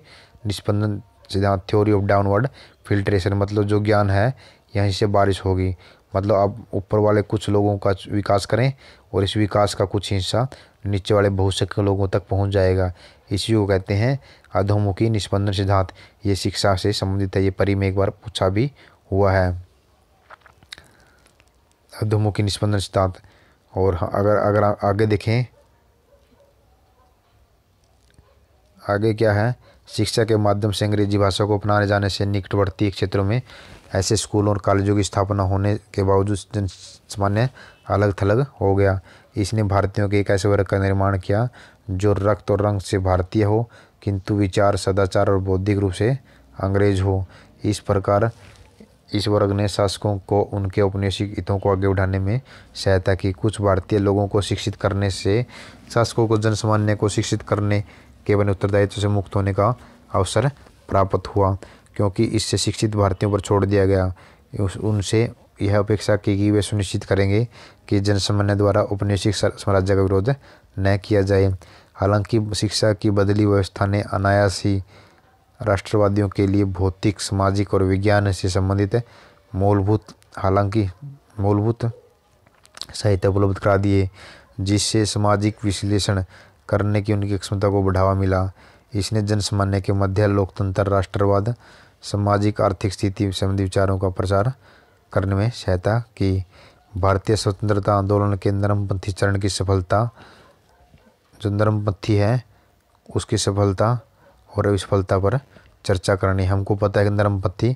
निष्पंदन सिद्धांत थ्योरी ऑफ डाउनवर्ड फिल्ट्रेशन मतलब जो ज्ञान है यहीं से बारिश होगी मतलब आप ऊपर वाले कुछ लोगों का विकास करें और इस विकास का कुछ हिस्सा नीचे वाले बहुत से लोगों तक पहुंच जाएगा इसी को कहते हैं अधोमुखी निष्पंदन सिद्धांत ये शिक्षा से संबंधित है ये परी में एक बार पूछा भी हुआ है अधोमुखी निष्पंदन सिद्धांत और हाँ, अगर अगर आगे देखें आगे क्या है शिक्षा के माध्यम से अंग्रेजी भाषा को अपनाने जाने से निकटवर्ती क्षेत्रों में ऐसे स्कूलों और कॉलेजों की स्थापना होने के बावजूद जन सामान्य अलग थलग हो गया इसने भारतीयों के एक ऐसे वर्ग का निर्माण किया जो रक्त और रंग से भारतीय हो किंतु विचार सदाचार और बौद्धिक रूप से अंग्रेज हो इस प्रकार इस वर्ग ने शासकों को उनके औपनिवेशिक हितों को आगे बढ़ाने में सहायता की कुछ भारतीय लोगों को शिक्षित करने से शासकों को जनसामान्य को शिक्षित करने केवल उत्तरदायित्व से मुक्त होने का अवसर प्राप्त हुआ क्योंकि इससे शिक्षित भारतीयों पर छोड़ दिया गया उनसे यह अपेक्षा की कि वे सुनिश्चित करेंगे कि जनसामान्य द्वारा उपनिवेशिक साम्राज्य का विरोध न किया जाए हालांकि शिक्षा की बदली व्यवस्था ने अनायास ही राष्ट्रवादियों के लिए भौतिक सामाजिक और विज्ञान से संबंधित मूलभूत हालांकि मूलभूत साहित्य उपलब्ध करा दिए जिससे सामाजिक विश्लेषण करने की उनकी क्षमता को बढ़ावा मिला इसने जनसामान्य के मध्य लोकतंत्र राष्ट्रवाद सामाजिक आर्थिक स्थिति संबंधी विचारों का प्रचार करने में सहायता की भारतीय स्वतंत्रता आंदोलन के नरमपंथी चरण की सफलता जो नरमपंथी है उसकी सफलता और विफलता पर चर्चा करनी हमको पता है कि नरमपंथी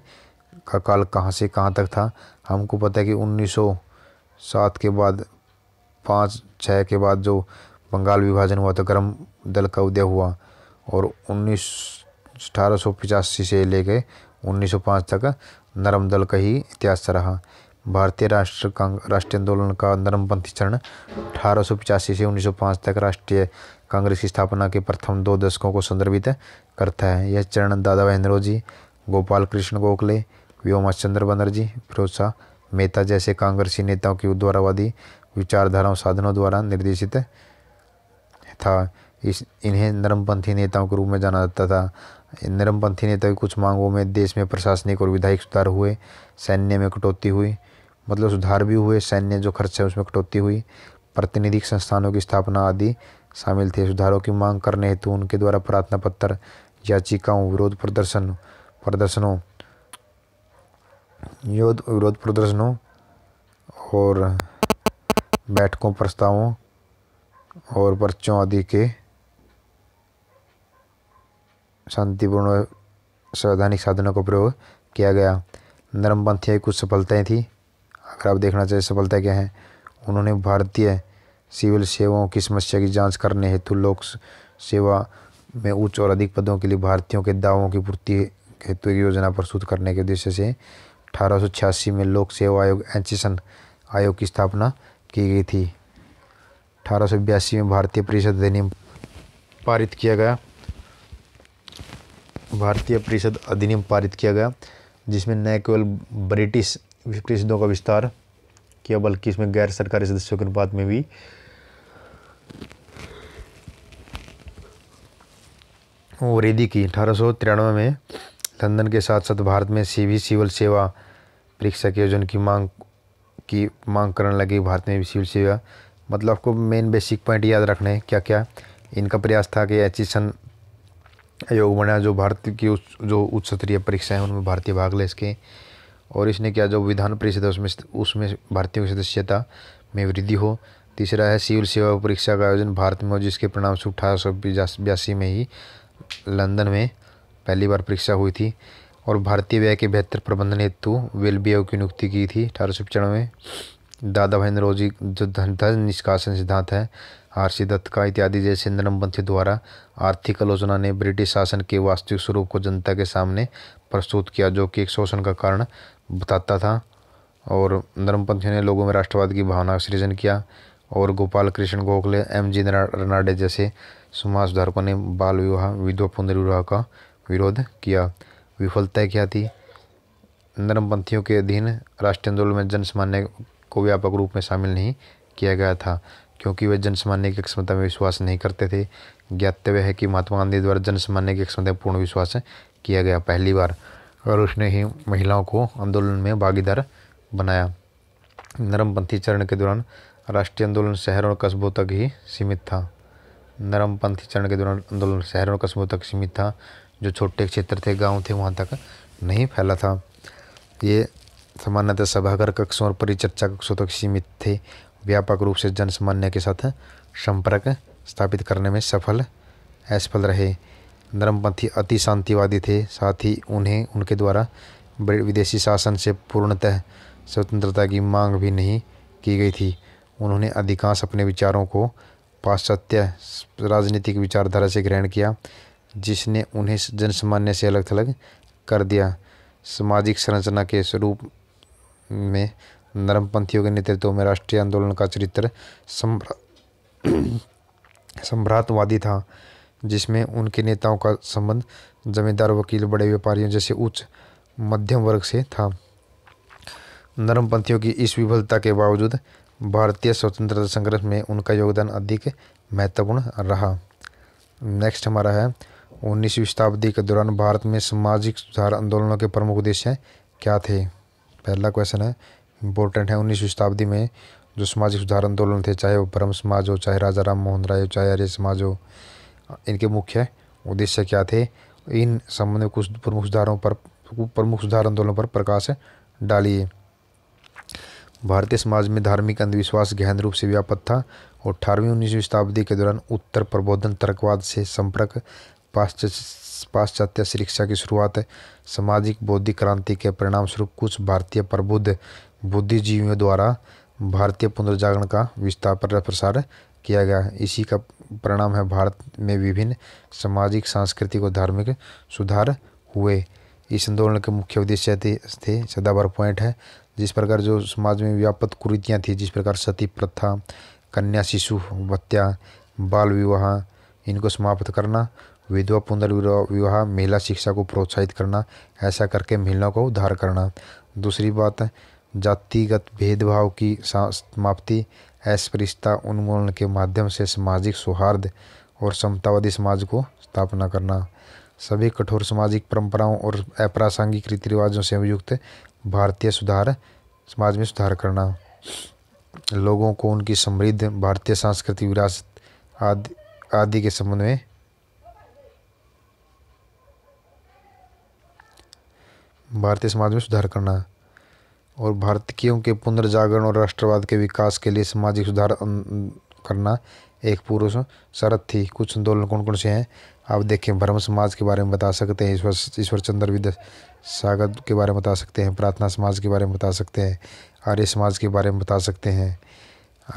का काल कहाँ से कहाँ तक था हमको पता है कि 1907 के बाद पाँच छः के बाद जो बंगाल विभाजन हुआ तो गर्म दल का उदय हुआ और उन्नीस अठारह सौ पचासी से लेके 1905 तक नरम दल का ही इतिहास रहा भारतीय राष्ट्र राष्ट्रीय आंदोलन का नरमपंथी चरण अठारह से 1905 तक राष्ट्रीय कांग्रेस की स्थापना के प्रथम दो दशकों को संदर्भित करता है यह चरण दादा महेंद्रो जी गोपाल कृष्ण गोखले व्योमा चंद्र बनर्जी फिरोज शाह मेहता जैसे कांग्रेसी नेताओं की उद्वारावादी विचारधाराओं साधनों द्वारा निर्देशित था इस इन्हें नरमपंथी नेताओं के रूप में जाना जाता था नरमपंथी नेता की कुछ मांगों में देश में प्रशासनिक और विधायक सुधार हुए सैन्य में कटौती हुई मतलब सुधार भी हुए सैन्य जो खर्च है उसमें कटौती हुई प्रतिनिधिक संस्थानों की स्थापना आदि शामिल थे सुधारों की मांग करने हेतु उनके द्वारा प्रार्थना पत्र याचिकाओं विरोध प्रदर्शन प्रदर्शनों विरोध प्रदर्शनों और बैठकों प्रस्तावों और पर्चों आदि के शांतिपूर्ण संवैधानिक साधनों का प्रयोग किया गया नरम पंथियाँ कुछ सफलताएं थी अगर आप देखना चाहिए सफलता क्या है उन्होंने भारतीय सिविल सेवाओं की समस्या की जांच करने हेतु लोक सेवा में उच्च और अधिक पदों के लिए भारतीयों के दावों की पूर्ति हेतु योजना प्रस्तुत करने के उद्देश्य से अठारह में लोक सेवा आयोग एनसीसन आयोग की स्थापना की गई थी अठारह में भारतीय परिषद अधिनियम पारित किया गया भारतीय परिषद अधिनियम पारित किया गया जिसमें न केवल ब्रिटिश परिषदों का विस्तार किया बल्कि इसमें गैर सरकारी सदस्यों के अनुपात में भी वृद्धि की अठारह में लंदन के साथ साथ भारत में सीवी सिविल सेवा परीक्षा के आयोजन की मांग की मांग करने लगी भारत में भी सिविल सेवा मतलब आपको मेन बेसिक पॉइंट याद रखने हैं क्या क्या इनका प्रयास था कि एच e आयोग बना जो भारत की उच्च जो उच्च स्तरीय परीक्षाएँ उनमें भारतीय भाग ले इसके और इसने क्या जो विधान परिषद है उसमें उसमें भारतीयों की सदस्यता में वृद्धि हो तीसरा है सिविल सेवा परीक्षा का आयोजन भारत में हो जिसके से अठारह सौ बयासी में ही लंदन में पहली बार परीक्षा हुई थी और भारतीय व्यय के बेहतर प्रबंधन हेतु वेलबियो की नियुक्ति की थी अठारह सौ पचानवे दादा भाई नरोजी जो धन धन निष्कासन सिद्धांत है आरसी दत्त का इत्यादि जैसे नरमपंथियों द्वारा आर्थिक आलोचना ने ब्रिटिश शासन के वास्तविक स्वरूप को जनता के सामने प्रस्तुत किया जो कि एक शोषण का कारण बताता था और नरमपंथियों ने लोगों में राष्ट्रवाद की भावना का सृजन किया और गोपाल कृष्ण गोखले एम जी रनाडे जैसे समाज सुधारकों ने बाल विवाह विधवा पुनर्विवाह का विरोध किया विफलता क्या थी नरमपंथियों के अधीन राष्ट्रीय आंदोलन में जनसामान्य को व्यापक रूप में शामिल नहीं किया गया था क्योंकि वे जनसामान्य की अक्षमता में विश्वास नहीं करते थे ज्ञातव्य है कि महात्मा गांधी द्वारा जनसामान्य की अक्षमता में पूर्ण विश्वास किया गया पहली बार और उसने ही महिलाओं को आंदोलन में भागीदार बनाया नरमपंथी चरण के दौरान राष्ट्रीय आंदोलन शहरों और कस्बों तक ही सीमित था नरमपंथी चरण के दौरान आंदोलन शहरों और कस्बों तक सीमित था जो छोटे क्षेत्र थे गांव थे वहाँ तक नहीं फैला था ये सामान्यतः सभागार कक्षों और परिचर्चा कक्षों तक सीमित थे व्यापक रूप से जनसामान्य के साथ संपर्क स्थापित करने में सफल असफल रहे धर्मपंथी अति शांतिवादी थे साथ ही उन्हें उनके द्वारा विदेशी शासन से पूर्णतः स्वतंत्रता की मांग भी नहीं की गई थी उन्होंने अधिकांश अपने विचारों को पाश्चात्य राजनीतिक विचारधारा से ग्रहण किया जिसने उन्हें जनसामान्य से अलग थलग कर दिया सामाजिक संरचना के स्वरूप में नरमपंथियों के नेतृत्व में राष्ट्रीय आंदोलन का चरित्र सम्भ्रातवादी था जिसमें उनके नेताओं का संबंध जमींदार वकील बड़े व्यापारियों जैसे उच्च मध्यम वर्ग से था नरमपंथियों की इस विफलता के बावजूद भारतीय स्वतंत्रता संघर्ष में उनका योगदान अधिक महत्वपूर्ण रहा नेक्स्ट हमारा है उन्नीसवीं शताब्दी के दौरान भारत में सामाजिक सुधार आंदोलनों के प्रमुख उद्देश्य क्या थे पहला क्वेश्चन है इंपॉर्टेंट है उन्नीसवीं शताब्दी में जो सामाजिक सुधार आंदोलन थे चाहे वो ब्रह्म समाज हो चाहे राजा राम मोहन राय हो चाहे आर्य समाज हो इनके मुख्य उद्देश्य क्या थे इन संबंध में कुछ प्रमुख सुधारों पर प्रमुख सुधार आंदोलनों पर प्रकाश डालिए भारतीय समाज में धार्मिक अंधविश्वास गहन रूप से व्यापक था और अठारहवीं उन्नीसवीं शताब्दी के दौरान उत्तर प्रबोधन तर्कवाद से संपर्क पाश्चात्य पाश्चात्य शिक्षा की शुरुआत है सामाजिक बौद्धिक क्रांति के परिणाम स्वरूप कुछ भारतीय प्रबुद्ध बुद्धिजीवियों द्वारा भारतीय पुनर्जागरण का विस्तार पर प्रसार किया गया इसी का परिणाम है भारत में विभिन्न सामाजिक सांस्कृतिक और धार्मिक सुधार हुए इस आंदोलन के मुख्य उद्देश्य थे, थे सदाबर पॉइंट है जिस प्रकार जो समाज में व्यापक कुरीतियाँ थी जिस प्रकार सती प्रथा कन्या शिशु हत्या बाल विवाह इनको समाप्त करना विधवा पुनर्विवाह विवाह महिला शिक्षा को प्रोत्साहित करना ऐसा करके महिलाओं को उद्धार करना दूसरी बात जातिगत भेदभाव की समाप्ति अस्पृश्यता उन्मूलन के माध्यम से सामाजिक सौहार्द और समतावादी समाज को स्थापना करना सभी कठोर सामाजिक परंपराओं और अप्रासंगिक रीति रिवाजों से युक्त भारतीय सुधार समाज में सुधार करना लोगों को उनकी समृद्ध भारतीय सांस्कृतिक विरासत आदि आदि के संबंध में भारतीय समाज में सुधार करना और भारतीयों के पुनर्जागरण और राष्ट्रवाद के विकास के लिए सामाजिक सुधार करना एक पूर्व शरत थी कुछ आंदोलन कौन कौन से हैं आप देखें भ्रम समाज के बारे में बता सकते हैं ईश्वर ईश्वर चंद्र सागर के बारे में बता सकते हैं प्रार्थना समाज के बारे में बता सकते हैं आर्य समाज के बारे में बता सकते हैं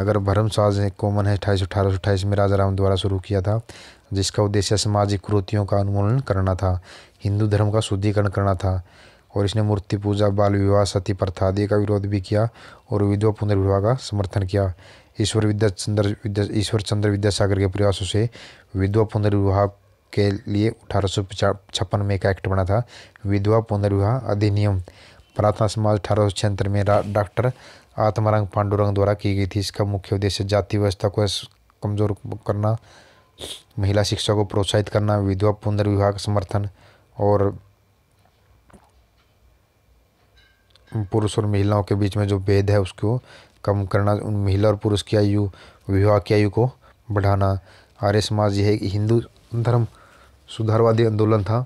अगर भरम साज कॉमन है अठाईस अठारह सौ अठाईस में राजा राम द्वारा शुरू किया था जिसका उद्देश्य सामाजिक क्रोतियों का उन्मूलन करना था हिंदू धर्म का शुद्धिकरण करना था और इसने मूर्ति पूजा बाल विवाह सती प्रथा आदि का विरोध भी किया और विधवा पुनर्विवाह का समर्थन किया ईश्वर विद्या चंद्र विद्या ईश्वर चंद्र विद्यासागर के प्रयासों से विधवा पुनर्विवाह के लिए अठारह में एक एक्ट बना था विधवा पुनर्विवाह अधिनियम प्रार्थना समाज अठारह में डॉक्टर आत्मारंग पांडुरंग द्वारा की गई थी इसका मुख्य उद्देश्य जाति व्यवस्था को कमज़ोर करना महिला शिक्षा को प्रोत्साहित करना विधवा पुनर्विवाह का समर्थन और पुरुष और महिलाओं के बीच में जो भेद है उसको कम करना महिला और पुरुष की आयु विवाह की आयु को बढ़ाना आर्य समाज यह एक हिंदू धर्म सुधारवादी आंदोलन था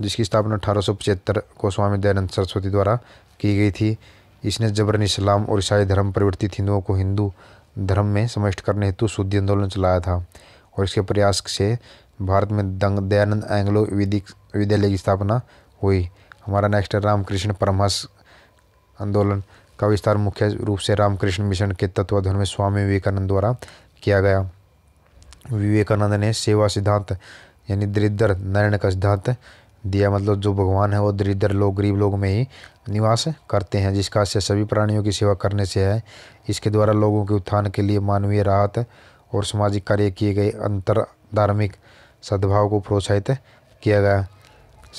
जिसकी स्थापना अठारह को स्वामी दयानंद सरस्वती द्वारा की गई थी इसने जबरन इस्लाम और ईसाई धर्म परिवर्तित हिंदुओं को हिंदू धर्म में समिष्ट करने हेतु शुद्धि आंदोलन चलाया था और इसके प्रयास से भारत में दंग दयानंद एंग्लो विधि विद्यालय की स्थापना हुई हमारा नेक्स्ट है रामकृष्ण परमहस आंदोलन का विस्तार मुख्य रूप से रामकृष्ण मिशन के तत्वाधान में स्वामी विवेकानंद द्वारा किया गया विवेकानंद ने सेवा सिद्धांत यानी दरिद्र नारायण का सिद्धांत दिया मतलब जो भगवान है वो दरिद्र लोग गरीब लोग में ही निवास करते हैं जिसका आशय सभी प्राणियों की सेवा करने से है इसके द्वारा लोगों के उत्थान के लिए मानवीय राहत और सामाजिक कार्य किए गए अंतर धार्मिक सद्भाव को प्रोत्साहित किया गया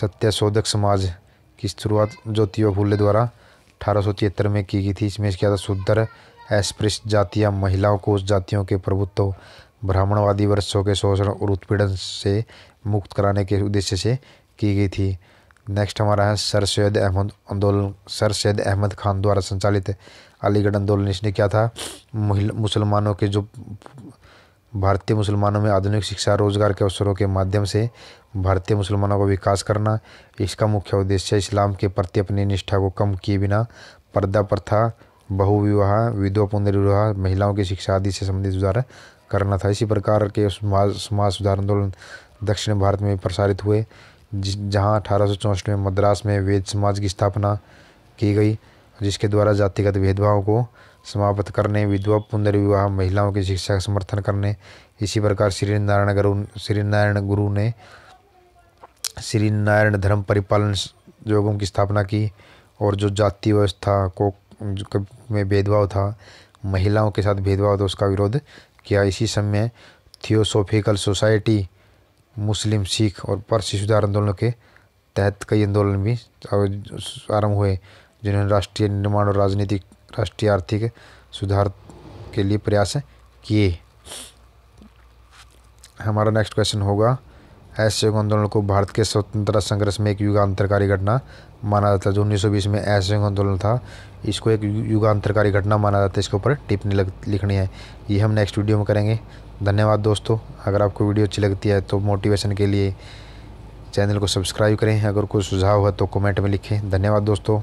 सत्यशोधक समाज की शुरुआत ज्योति फुले द्वारा अठारह में की गई थी इसमें इसके अलावा शुद्धर अस्पृश्य जातियाँ महिलाओं को उस जातियों के प्रभुत्व ब्राह्मणवादी वर्षों के शोषण और उत्पीड़न से मुक्त कराने के उद्देश्य से की गई थी नेक्स्ट हमारा है सर सैद अहमद आंदोलन सर सैद अहमद खान द्वारा संचालित अलीगढ़ आंदोलन इसने क्या था मुसलमानों के जो भारतीय मुसलमानों में आधुनिक शिक्षा रोजगार के अवसरों के माध्यम से भारतीय मुसलमानों का विकास करना इसका मुख्य उद्देश्य इस्लाम के प्रति अपनी निष्ठा को कम किए बिना पर्दा प्रथा बहुविवाह विधवा पुनर्विवाह महिलाओं की शिक्षा आदि से संबंधित सुधार करना था इसी प्रकार के समाज समाज सुधार आंदोलन दक्षिण भारत में प्रसारित हुए जहाँ अठारह में मद्रास में वेद समाज की स्थापना की गई जिसके द्वारा जातिगत भेदभाव को समाप्त करने विधवा पुनर्विवाह महिलाओं की शिक्षा का समर्थन करने इसी प्रकार श्री नारायण गुरु श्री नारायण गुरु ने श्री नारायण धर्म परिपालन योगों की स्थापना की और जो जाति व्यवस्था को में भेदभाव था महिलाओं के साथ भेदभाव था उसका विरोध किया इसी समय थियोसोफिकल सोसाइटी मुस्लिम सिख और पर शिशुधार आंदोलन के तहत कई आंदोलन भी आरंभ हुए जिन्होंने राष्ट्रीय निर्माण और राजनीतिक राष्ट्रीय आर्थिक सुधार के लिए प्रयास किए हमारा नेक्स्ट क्वेश्चन होगा असहयोग आंदोलन को भारत के स्वतंत्रता संघर्ष में एक युगांतरकारी घटना माना जाता है जो 1920 में असहयोग आंदोलन था इसको एक युगांतरकारी घटना माना जाता है इसके ऊपर टिप्पणी लिखनी है ये हम नेक्स्ट वीडियो में करेंगे धन्यवाद दोस्तों अगर आपको वीडियो अच्छी लगती है तो मोटिवेशन के लिए चैनल को सब्सक्राइब करें अगर कोई सुझाव है तो कमेंट में लिखें धन्यवाद दोस्तों